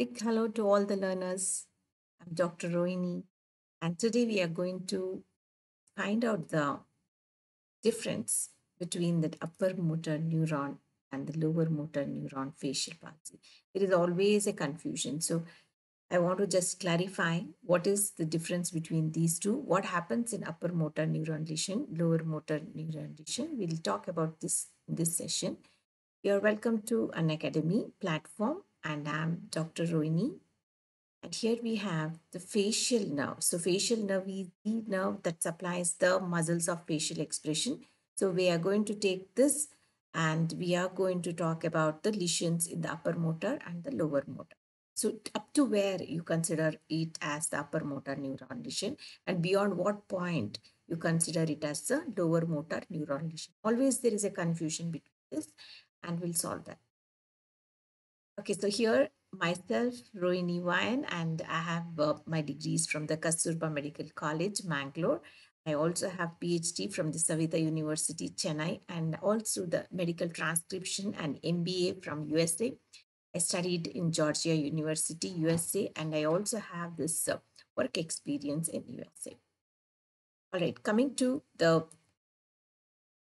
Big hello to all the learners. I'm Dr. Rohini, and today we are going to find out the difference between the upper motor neuron and the lower motor neuron facial palsy. It is always a confusion. So I want to just clarify what is the difference between these two. What happens in upper motor neuron lesion, lower motor neuron lesion. We'll talk about this in this session. You're welcome to an academy platform and I'm Dr. Roini. And here we have the facial nerve. So facial nerve is the nerve that supplies the muscles of facial expression. So we are going to take this and we are going to talk about the lesions in the upper motor and the lower motor. So up to where you consider it as the upper motor neuron lesion and beyond what point you consider it as the lower motor neuron lesion. Always there is a confusion between this and we'll solve that. Okay, so here myself, Rohini Wayan, and I have uh, my degrees from the Kasurba Medical College, Mangalore. I also have PhD from the Savita University, Chennai, and also the medical transcription and MBA from USA. I studied in Georgia University, USA, and I also have this uh, work experience in USA. All right, coming to the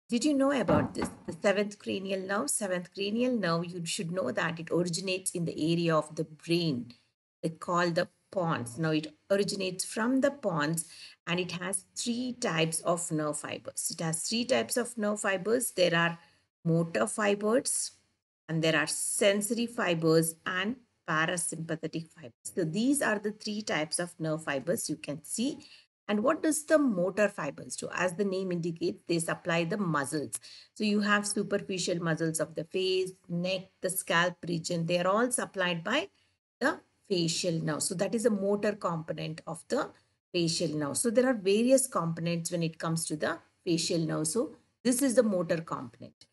did you know about this? The seventh cranial nerve. Seventh cranial nerve, you should know that it originates in the area of the brain. They call the pons. Now, it originates from the pons and it has three types of nerve fibers. It has three types of nerve fibers. There are motor fibers and there are sensory fibers and parasympathetic fibers. So, these are the three types of nerve fibers you can see and what does the motor fibers do? As the name indicates, they supply the muscles. So you have superficial muscles of the face, neck, the scalp region. They are all supplied by the facial nerve. So that is a motor component of the facial nerve. So there are various components when it comes to the facial nerve. So this is the motor component.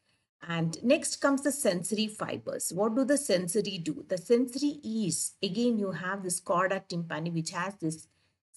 And next comes the sensory fibers. What do the sensory do? The sensory is, again, you have this chorda tympani, which has this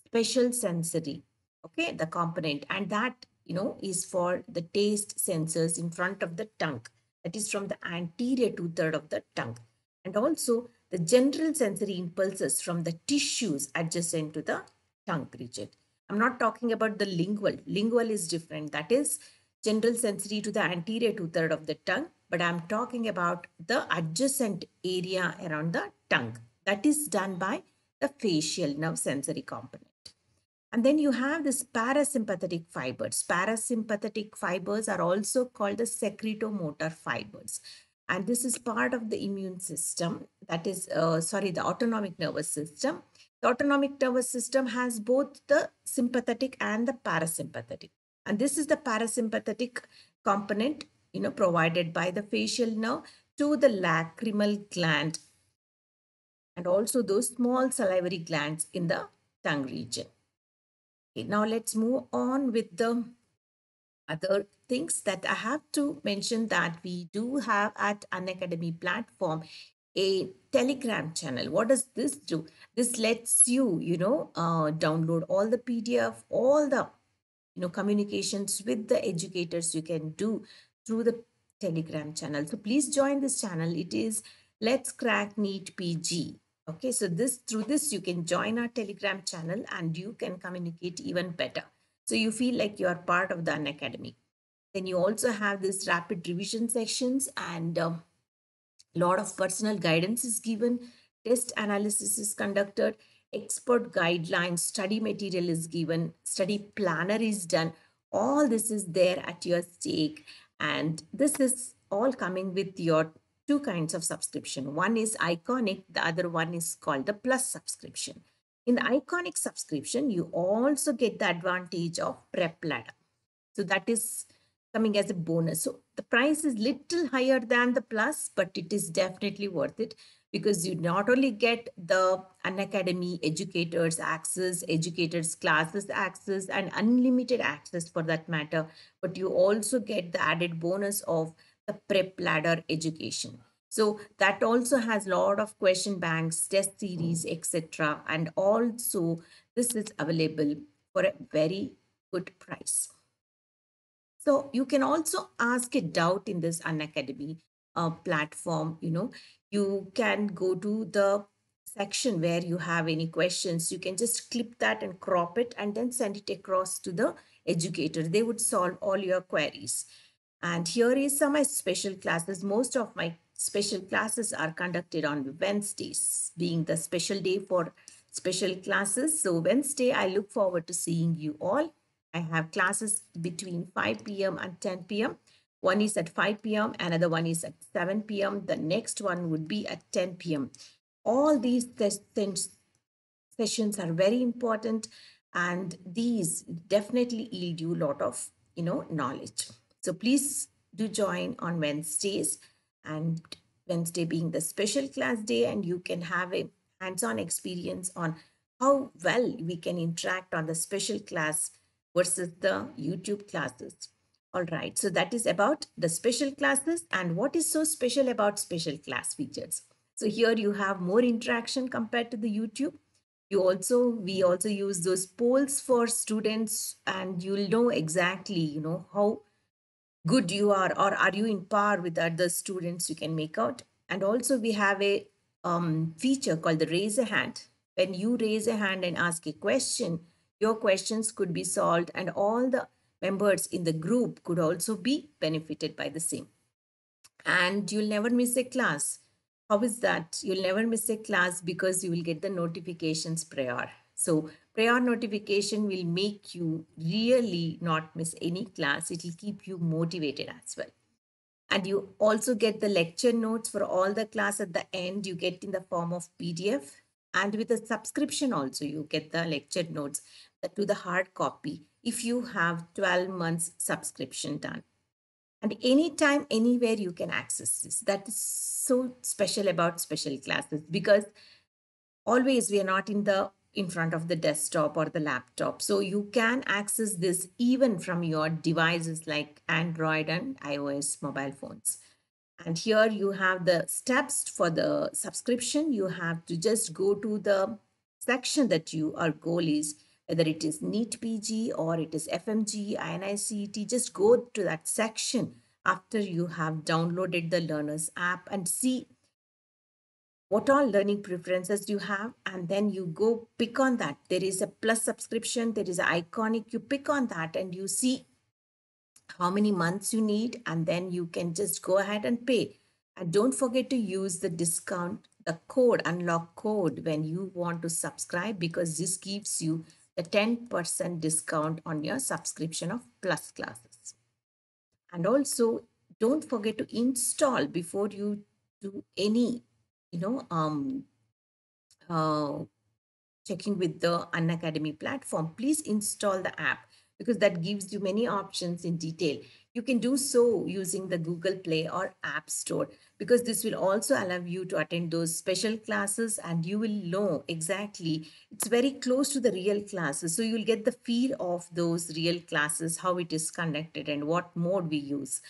special sensory, okay, the component. And that, you know, is for the taste sensors in front of the tongue. That is from the anterior two-third of the tongue. And also the general sensory impulses from the tissues adjacent to the tongue region. I'm not talking about the lingual. Lingual is different. That is general sensory to the anterior two-third of the tongue. But I'm talking about the adjacent area around the tongue. That is done by the facial nerve sensory component. And then you have this parasympathetic fibers. Parasympathetic fibers are also called the secretomotor fibers. And this is part of the immune system, that is, uh, sorry, the autonomic nervous system. The autonomic nervous system has both the sympathetic and the parasympathetic. And this is the parasympathetic component, you know, provided by the facial nerve to the lacrimal gland and also those small salivary glands in the tongue region now let's move on with the other things that I have to mention that we do have at an academy platform a telegram channel what does this do this lets you you know uh, download all the pdf all the you know communications with the educators you can do through the telegram channel so please join this channel it is let's crack neat pg Okay, so this through this you can join our Telegram channel and you can communicate even better. So you feel like you are part of the Unacademy. Then you also have this rapid revision sections and a um, lot of personal guidance is given. Test analysis is conducted. Expert guidelines, study material is given. Study planner is done. All this is there at your stake. And this is all coming with your two kinds of subscription. One is iconic, the other one is called the plus subscription. In the iconic subscription, you also get the advantage of prep ladder. So that is coming as a bonus. So the price is little higher than the plus, but it is definitely worth it because you not only get the Unacademy educators access, educators classes access, and unlimited access for that matter, but you also get the added bonus of the prep ladder education. So that also has a lot of question banks, test series, etc. And also this is available for a very good price. So you can also ask a doubt in this Unacademy uh, platform. You know, you can go to the section where you have any questions. You can just clip that and crop it and then send it across to the educator. They would solve all your queries. And here is some my special classes. Most of my special classes are conducted on Wednesdays, being the special day for special classes. So Wednesday, I look forward to seeing you all. I have classes between 5 p.m. and 10 p.m. One is at 5 p.m., another one is at 7 p.m., the next one would be at 10 p.m. All these sessions are very important and these definitely yield you a lot of, you know, knowledge. So please do join on Wednesdays and Wednesday being the special class day and you can have a hands-on experience on how well we can interact on the special class versus the YouTube classes. All right, so that is about the special classes and what is so special about special class features. So here you have more interaction compared to the YouTube. You also, we also use those polls for students and you'll know exactly, you know, how good you are or are you in par with other students you can make out and also we have a um, feature called the raise a hand when you raise a hand and ask a question your questions could be solved and all the members in the group could also be benefited by the same and you'll never miss a class how is that you'll never miss a class because you will get the notifications prior so Prayer notification will make you really not miss any class. It will keep you motivated as well. And you also get the lecture notes for all the class at the end, you get in the form of PDF. And with a subscription, also, you get the lecture notes to the hard copy if you have 12 months subscription done. And anytime, anywhere, you can access this. That is so special about special classes because always we are not in the in front of the desktop or the laptop. So you can access this even from your devices like Android and iOS mobile phones. And here you have the steps for the subscription. You have to just go to the section that you our goal is, whether it is NEET PG or it is FMG, INICET, just go to that section after you have downloaded the Learners app and see what all learning preferences you have and then you go pick on that there is a plus subscription there is an iconic you pick on that and you see how many months you need and then you can just go ahead and pay and don't forget to use the discount the code unlock code when you want to subscribe because this gives you the 10% discount on your subscription of plus classes and also don't forget to install before you do any you know um, uh, checking with the Unacademy platform, please install the app because that gives you many options in detail. You can do so using the Google Play or App Store because this will also allow you to attend those special classes and you will know exactly. It's very close to the real classes. So you'll get the feel of those real classes, how it is conducted and what mode we use.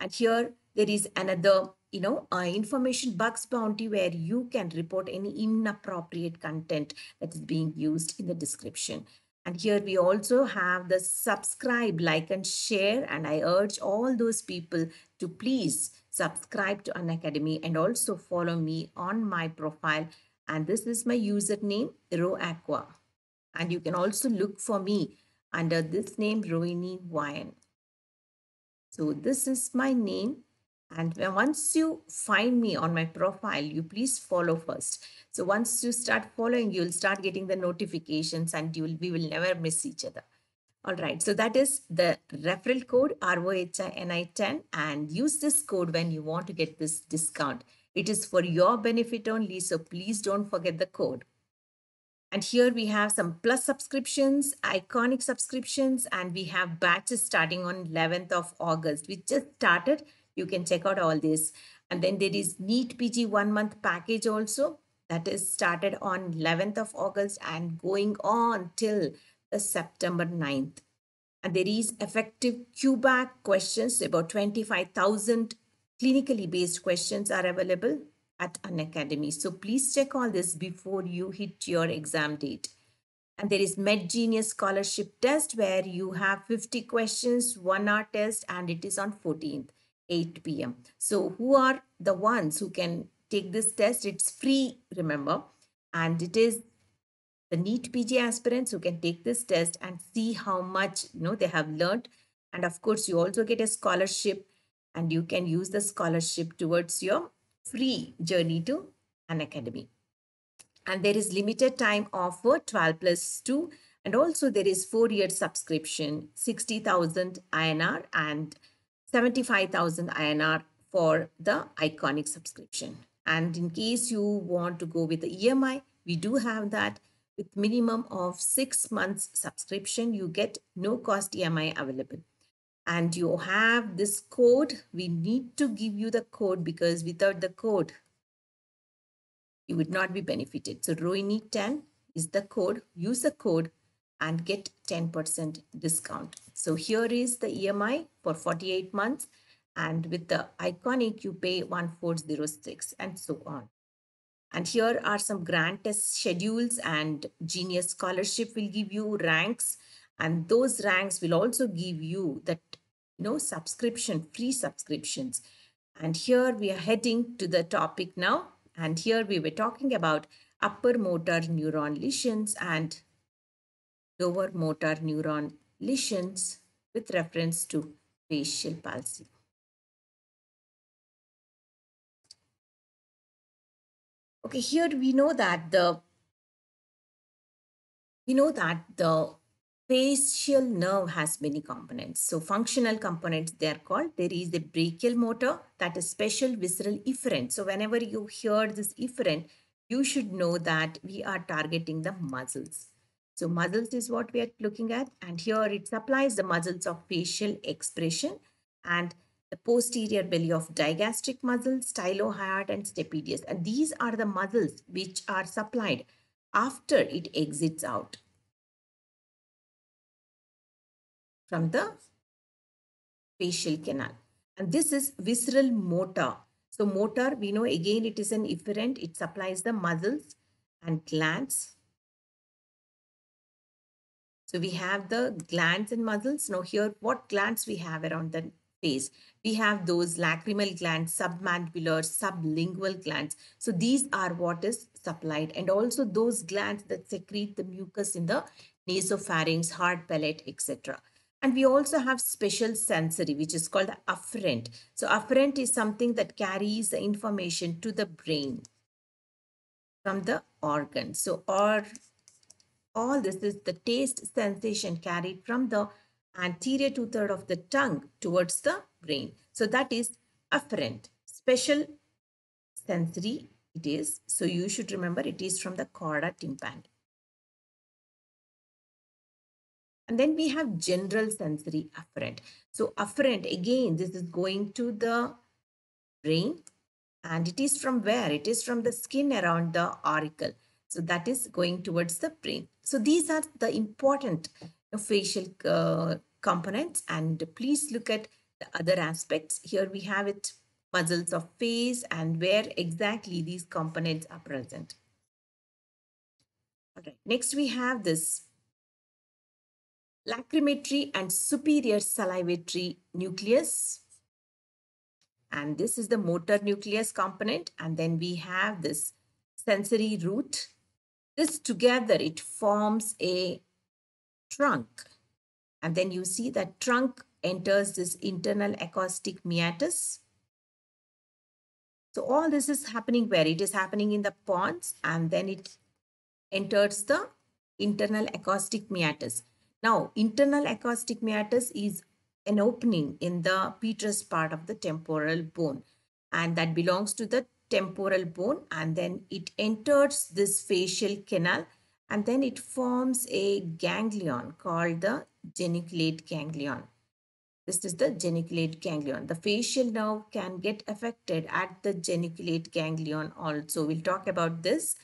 And here there is another you know, uh, information bugs bounty where you can report any inappropriate content that is being used in the description. And here we also have the subscribe, like, and share. And I urge all those people to please subscribe to An Academy and also follow me on my profile. And this is my username, Roaqua. And you can also look for me under this name, Rohini Wayan. So this is my name and once you find me on my profile, you please follow first. So once you start following, you'll start getting the notifications and you will, we will never miss each other. All right, so that is the referral code ROHINI10 and use this code when you want to get this discount. It is for your benefit only, so please don't forget the code. And here we have some plus subscriptions, iconic subscriptions, and we have batches starting on 11th of August. We just started you can check out all this. And then there is NEET PG one month package also that is started on 11th of August and going on till the September 9th. And there is effective QBAC questions, about 25,000 clinically based questions are available at an academy. So please check all this before you hit your exam date. And there is Genius Scholarship Test where you have 50 questions, one hour test, and it is on 14th. 8 p.m. So who are the ones who can take this test? It's free, remember, and it is the NEET PG aspirants who can take this test and see how much you know they have learned. And of course, you also get a scholarship, and you can use the scholarship towards your free journey to an academy. And there is limited time offer 12 plus 2 and also there is four year subscription 60000 INR and 75,000 INR for the iconic subscription. And in case you want to go with the EMI, we do have that with minimum of six months subscription, you get no cost EMI available. And you have this code. We need to give you the code because without the code, you would not be benefited. So Rohini 10 is the code. Use the code and get 10% discount. So here is the EMI for 48 months and with the iconic you pay 1406 and so on. And here are some grant test schedules and Genius Scholarship will give you ranks and those ranks will also give you that you know subscription, free subscriptions. And here we are heading to the topic now. And here we were talking about upper motor neuron lesions and lower motor neuron lesions with reference to facial palsy. Okay, here we know that the we know that the facial nerve has many components. So functional components, they are called. There is the brachial motor, that is special visceral efferent. So whenever you hear this efferent, you should know that we are targeting the muscles. So muscles is what we are looking at and here it supplies the muscles of facial expression and the posterior belly of digastric muscle, stylohyoid and stapedius. And these are the muscles which are supplied after it exits out from the facial canal. And this is visceral motor. So motor, we know again it is an efferent. It supplies the muscles and glands so we have the glands and muscles. Now here, what glands we have around the face? We have those lacrimal glands, submandibular, sublingual glands. So these are what is supplied and also those glands that secrete the mucus in the nasopharynx, hard palate, etc. And we also have special sensory, which is called the afferent. So afferent is something that carries the information to the brain from the organ. So or all this is the taste sensation carried from the anterior two-third of the tongue towards the brain. So that is afferent, special sensory it is. So you should remember it is from the chorda tympani. And then we have general sensory afferent. So afferent, again, this is going to the brain and it is from where? It is from the skin around the auricle. So that is going towards the brain. So these are the important facial uh, components. And please look at the other aspects. Here we have it, muscles of face and where exactly these components are present. All right, next we have this lacrimatory and superior salivatory nucleus. And this is the motor nucleus component. And then we have this sensory root this together, it forms a trunk. And then you see that trunk enters this internal acoustic meatus. So all this is happening where? It is happening in the pons and then it enters the internal acoustic meatus. Now, internal acoustic meatus is an opening in the petrous part of the temporal bone and that belongs to the temporal bone and then it enters this facial canal and then it forms a ganglion called the geniculate ganglion. This is the geniculate ganglion. The facial nerve can get affected at the geniculate ganglion also. We'll talk about this.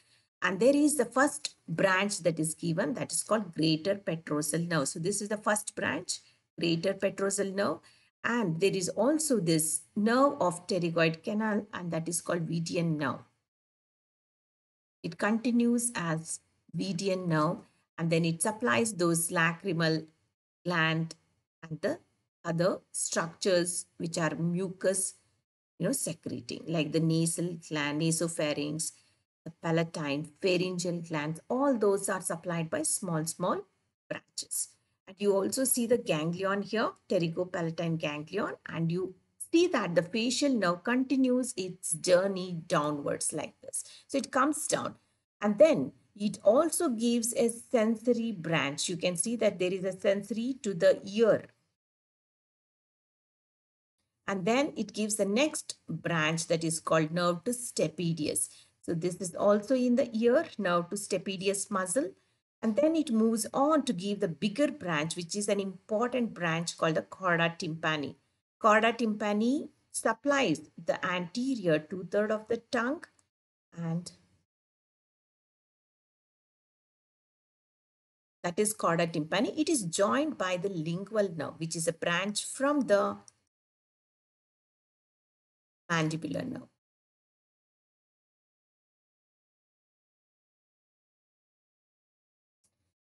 And there is the first branch that is given that is called greater petrosal nerve. So this is the first branch, greater petrosal nerve. And there is also this nerve of pterygoid canal, and that is called VDN nerve. It continues as VDN nerve, and then it supplies those lacrimal gland and the other structures which are mucus, you know, secreting, like the nasal gland, nasopharynx, the palatine, pharyngeal glands, all those are supplied by small, small branches. And you also see the ganglion here, pterygopalatine ganglion, and you see that the facial nerve continues its journey downwards like this. So it comes down. And then it also gives a sensory branch. You can see that there is a sensory to the ear. And then it gives the next branch that is called nerve to stapedius. So this is also in the ear, nerve to stapedius muscle. And then it moves on to give the bigger branch, which is an important branch called the chorda tympani. Chorda tympani supplies the anterior two-third of the tongue and that is chorda tympani. It is joined by the lingual nerve, which is a branch from the mandibular nerve.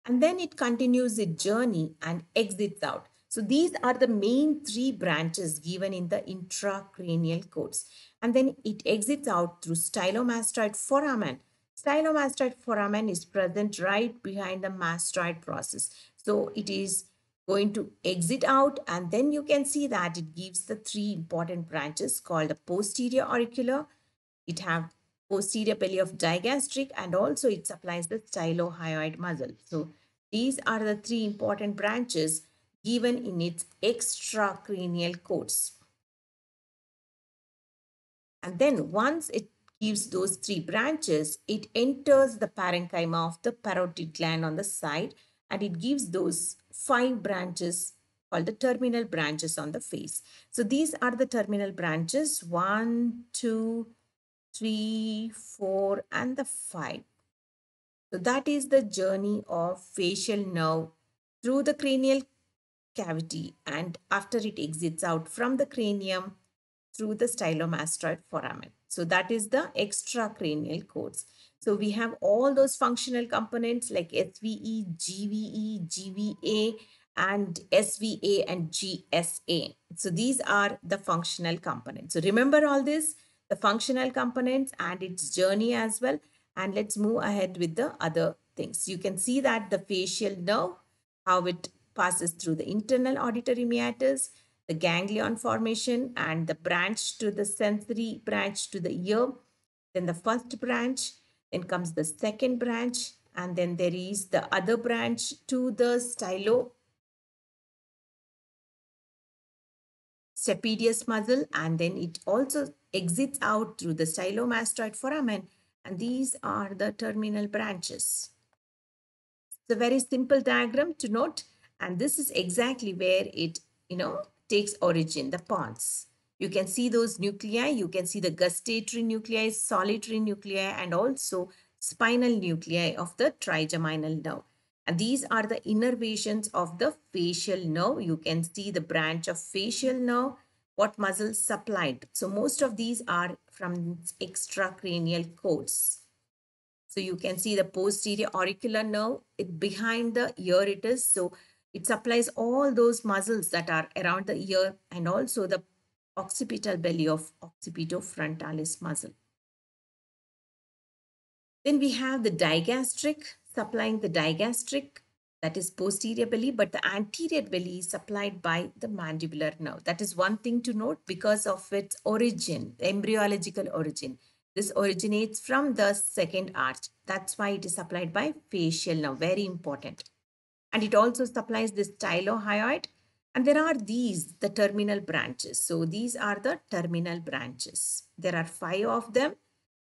and then it continues its journey and exits out. So these are the main three branches given in the intracranial cords. And then it exits out through stylomastoid foramen. Stylomastoid foramen is present right behind the mastoid process. So it is going to exit out and then you can see that it gives the three important branches called the posterior auricular. It have posterior pelly of digastric and also it supplies the stylohyoid muscle. So these are the three important branches given in its extracranial course. And then once it gives those three branches, it enters the parenchyma of the parotid gland on the side and it gives those five branches called the terminal branches on the face. So these are the terminal branches, one, two, 3, 4 and the 5. So that is the journey of facial nerve through the cranial cavity and after it exits out from the cranium through the stylomastoid foramen. So that is the extracranial codes. So we have all those functional components like SVE, GVE, GVA and SVA and GSA. So these are the functional components. So remember all this the functional components and its journey as well. And let's move ahead with the other things. You can see that the facial nerve, how it passes through the internal auditory meatus, the ganglion formation and the branch to the sensory branch to the ear, then the first branch, then comes the second branch, and then there is the other branch to the stylo trapezius muscle and then it also exits out through the stylomastoid foramen and these are the terminal branches. It's a very simple diagram to note and this is exactly where it you know takes origin, the pons. You can see those nuclei, you can see the gustatory nuclei, solitary nuclei and also spinal nuclei of the trigeminal nerve. And these are the innervations of the facial nerve. You can see the branch of facial nerve, what muscles supplied. So most of these are from extracranial cords. So you can see the posterior auricular nerve it, behind the ear it is. So it supplies all those muscles that are around the ear and also the occipital belly of occipitofrontalis muscle. Then we have the digastric supplying the digastric, that is posterior belly, but the anterior belly is supplied by the mandibular nerve. That is one thing to note because of its origin, embryological origin. This originates from the second arch. That's why it is supplied by facial nerve, very important. And it also supplies the stylohyoid. And there are these, the terminal branches. So these are the terminal branches. There are five of them.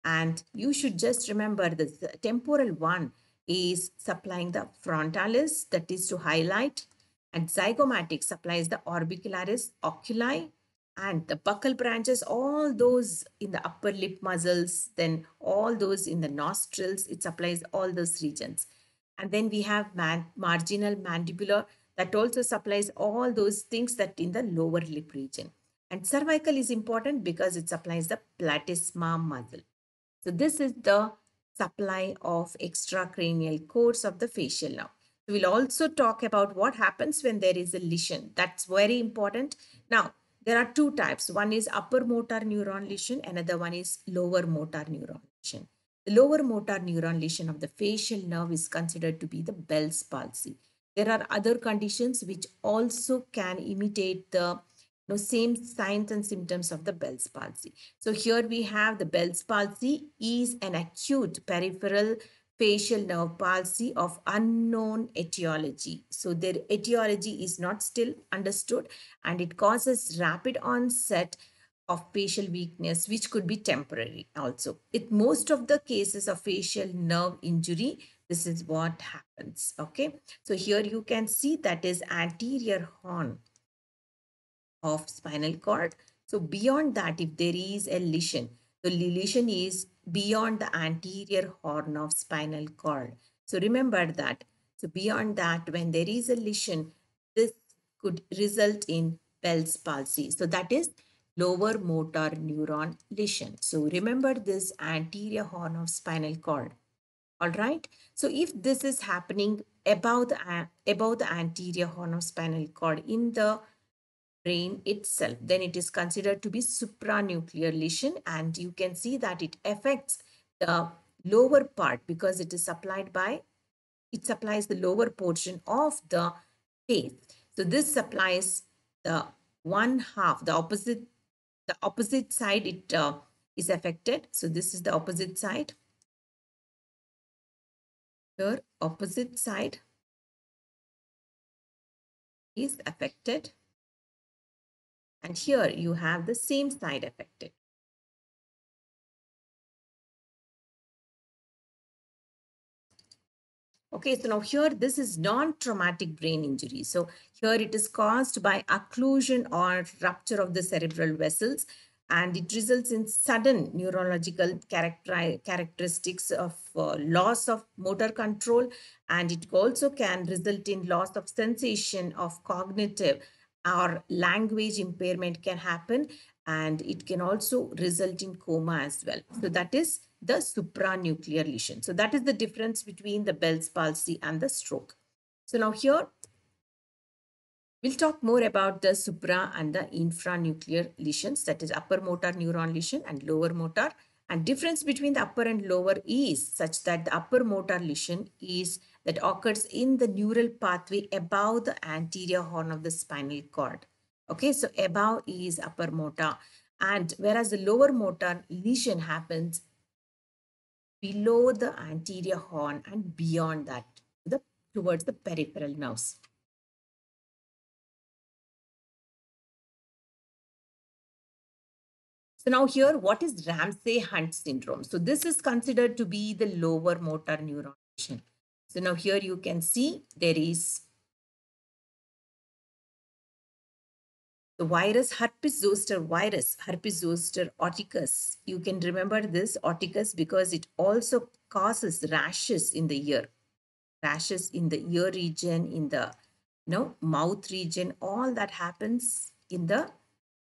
And you should just remember the temporal one is supplying the frontalis, that is to highlight, and zygomatic supplies the orbicularis oculi and the buccal branches, all those in the upper lip muscles, then all those in the nostrils, it supplies all those regions. And then we have man marginal mandibular that also supplies all those things that in the lower lip region. And cervical is important because it supplies the platysma muscle. So this is the supply of extracranial cords of the facial nerve. We'll also talk about what happens when there is a lesion. That's very important. Now, there are two types. One is upper motor neuron lesion. Another one is lower motor neuron lesion. The lower motor neuron lesion of the facial nerve is considered to be the Bell's palsy. There are other conditions which also can imitate the no same signs and symptoms of the Bell's palsy. So here we have the Bell's palsy is an acute peripheral facial nerve palsy of unknown etiology. So their etiology is not still understood and it causes rapid onset of facial weakness, which could be temporary also. it most of the cases of facial nerve injury, this is what happens, okay? So here you can see that is anterior horn of spinal cord. So beyond that, if there is a lesion, the lesion is beyond the anterior horn of spinal cord. So remember that. So beyond that, when there is a lesion, this could result in Bell's palsy. So that is lower motor neuron lesion. So remember this anterior horn of spinal cord. All right. So if this is happening above the, above the anterior horn of spinal cord in the brain itself, then it is considered to be supranuclear lesion. And you can see that it affects the lower part because it is supplied by, it supplies the lower portion of the face. So this supplies the one half, the opposite, the opposite side it uh, is affected. So this is the opposite side. Here, opposite side is affected. And here you have the same side affected. Okay, so now here this is non-traumatic brain injury. So here it is caused by occlusion or rupture of the cerebral vessels and it results in sudden neurological character characteristics of uh, loss of motor control and it also can result in loss of sensation of cognitive or language impairment can happen and it can also result in coma as well. So that is the supranuclear lesion. So that is the difference between the Bell's palsy and the stroke. So now here, we'll talk more about the supra and the infranuclear lesions, that is upper motor neuron lesion and lower motor. And difference between the upper and lower is such that the upper motor lesion is that occurs in the neural pathway above the anterior horn of the spinal cord. Okay, so above is upper motor and whereas the lower motor lesion happens below the anterior horn and beyond that the, towards the peripheral nerves. So now here, what is Ramsay-Hunt syndrome? So this is considered to be the lower motor neuron lesion. So now here you can see there is the virus herpes zoster virus, herpes zoster oticus. You can remember this oticus because it also causes rashes in the ear, rashes in the ear region, in the you know, mouth region, all that happens in the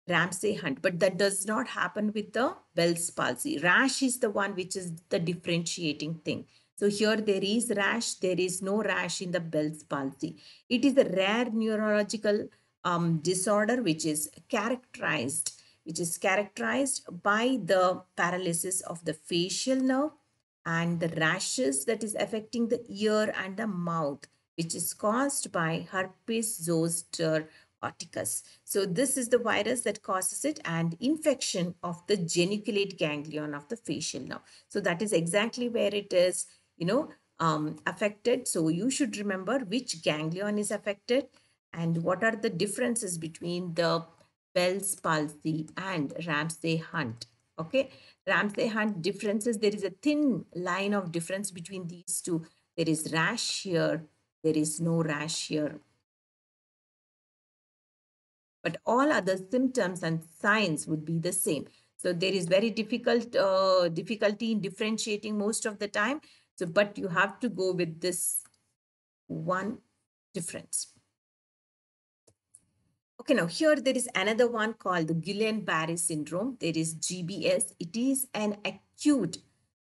Ramsay Hunt, but that does not happen with the Bell's palsy. Rash is the one which is the differentiating thing. So here there is rash, there is no rash in the Bell's palsy. It is a rare neurological um, disorder which is characterized which is characterized by the paralysis of the facial nerve and the rashes that is affecting the ear and the mouth which is caused by herpes zoster Corticus. So this is the virus that causes it and infection of the geniculate ganglion of the facial nerve. So that is exactly where it is you know um, affected so you should remember which ganglion is affected and what are the differences between the Bell's palsy and Ramsay-Hunt. Okay, Ramsay-Hunt differences, there is a thin line of difference between these two. There is rash here, there is no rash here. But all other symptoms and signs would be the same. So there is very difficult uh, difficulty in differentiating most of the time so, but you have to go with this one difference. Okay, now here there is another one called the Guillain-Barré syndrome. There is GBS. It is an acute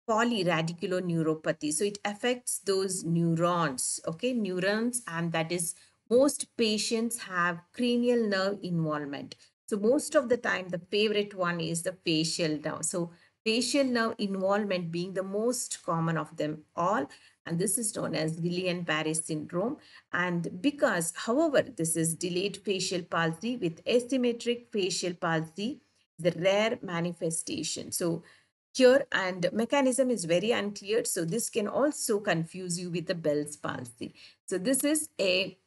polyradiculoneuropathy. So it affects those neurons, okay, neurons, and that is most patients have cranial nerve involvement. So most of the time, the favorite one is the facial nerve. So facial nerve involvement being the most common of them all and this is known as Guillain-Barré syndrome and because however this is delayed facial palsy with asymmetric facial palsy the rare manifestation so here and mechanism is very unclear so this can also confuse you with the Bell's palsy so this is a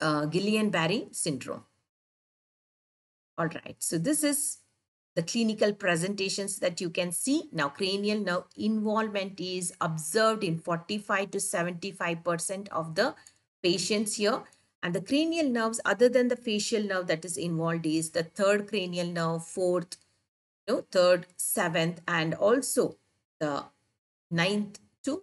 uh, Guillain-Barré syndrome all right so this is the clinical presentations that you can see. Now, cranial nerve involvement is observed in 45 to 75% of the patients here. And the cranial nerves, other than the facial nerve that is involved, is the third cranial nerve, fourth, you know, third, seventh, and also the ninth to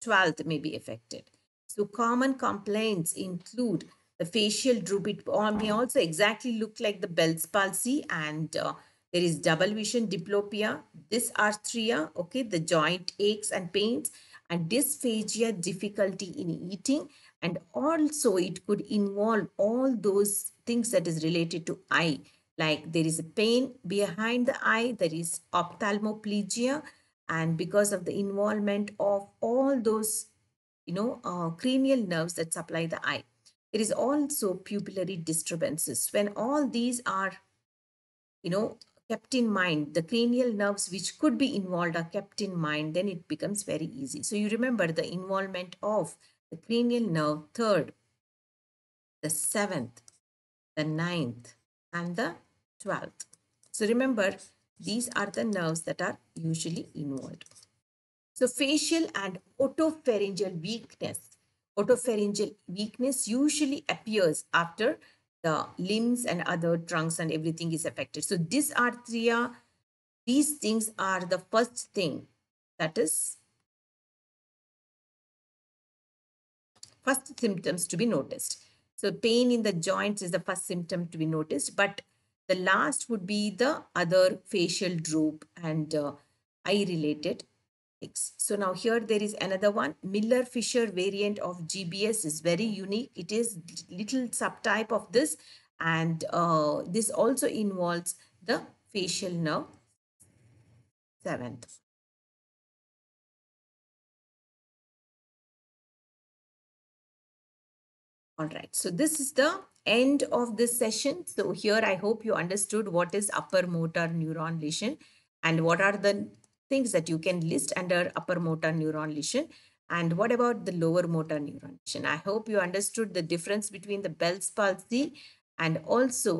twelfth may be affected. So common complaints include the facial droop. It may also exactly look like the Bell's palsy and uh, there is double vision diplopia, dysarthria, okay, the joint aches and pains, and dysphagia, difficulty in eating. And also it could involve all those things that is related to eye. Like there is a pain behind the eye, there is ophthalmoplegia, and because of the involvement of all those, you know, uh, cranial nerves that supply the eye. There is also pupillary disturbances. When all these are you know kept in mind, the cranial nerves which could be involved are kept in mind, then it becomes very easy. So you remember the involvement of the cranial nerve third, the seventh, the ninth, and the twelfth. So remember, these are the nerves that are usually involved. So facial and otopharyngeal weakness. Otopharyngeal weakness usually appears after the limbs and other trunks and everything is affected. So this arthria, uh, these things are the first thing that is first symptoms to be noticed. So pain in the joints is the first symptom to be noticed, but the last would be the other facial droop and uh, eye related so now here there is another one. Miller-Fisher variant of GBS is very unique. It is little subtype of this and uh, this also involves the facial nerve seventh. All right, so this is the end of this session. So here I hope you understood what is upper motor neuron lesion and what are the things that you can list under upper motor neuron lesion. And what about the lower motor neuron lesion? I hope you understood the difference between the Bell's palsy and also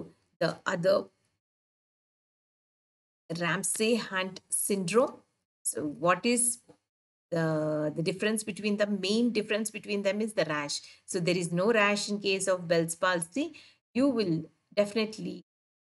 the other Ramsey Hunt syndrome. So what is the, the difference between the main difference between them is the rash. So there is no rash in case of Bell's palsy. You will definitely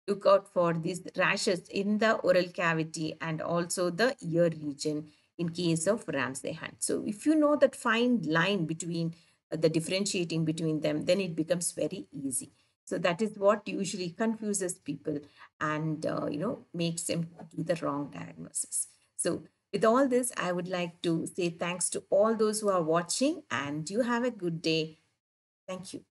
look out for these rashes in the oral cavity and also the ear region in case of Ramsay Hunt. So if you know that fine line between uh, the differentiating between them, then it becomes very easy. So that is what usually confuses people and, uh, you know, makes them do the wrong diagnosis. So with all this, I would like to say thanks to all those who are watching and you have a good day. Thank you.